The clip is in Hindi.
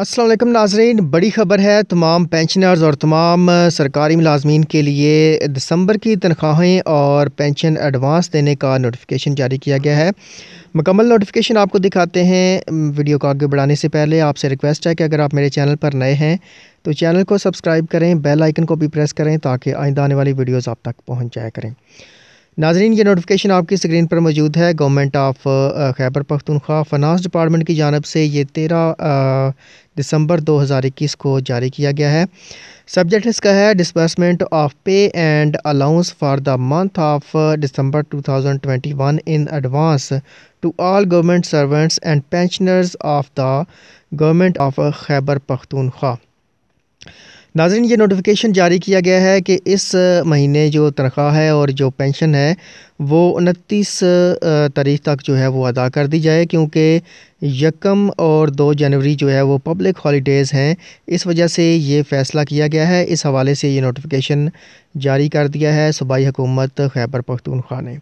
असलम नाजरीन बड़ी ख़बर है तमाम पेंशनर्स और तमाम सरकारी मुलाजमीन के लिए दिसंबर की तनख्वाहें और पेंशन एडवांस देने का नोटिफिकेशन जारी किया गया है मुकम्मल नोटिफिकेशन आपको दिखाते हैं वीडियो को आगे बढ़ाने से पहले आपसे रिक्वेस्ट है कि अगर आप मेरे चैनल पर नए हैं तो चैनल को सब्सक्राइब करें बेल आइकन को भी प्रेस करें ताकि आइंदा आने वाली वीडियोज़ आप तक पहुँच जाया करें नाजरीन ये नोटिफिकेशन आपकी स्क्रीन पर मौजूद है government of Khyber Pakhtunkhwa finance department की जानब से ये तेरह uh, दिसंबर 2021 को जारी किया गया है सब्जेक्ट इसका है disbursement of pay and allowance for the month of December 2021 in advance to all government servants and pensioners of the government of Khyber Pakhtunkhwa नाजरन ये नोटिफिकेशन जारी किया गया है कि इस महीने जो तनख्वाह है और जो पेंशन है वो उनतीस तारीख तक जो है वो अदा कर दी जाए क्योंकि यकम और दो जनवरी जो है वो पब्लिक हॉलीडेज़ हैं इस वजह से ये फ़ैसला किया गया है इस हवाले से ये नोटिफिकेशन जारी कर दिया है सूबाई हुकूमत खैबर पखतूनख्वा ने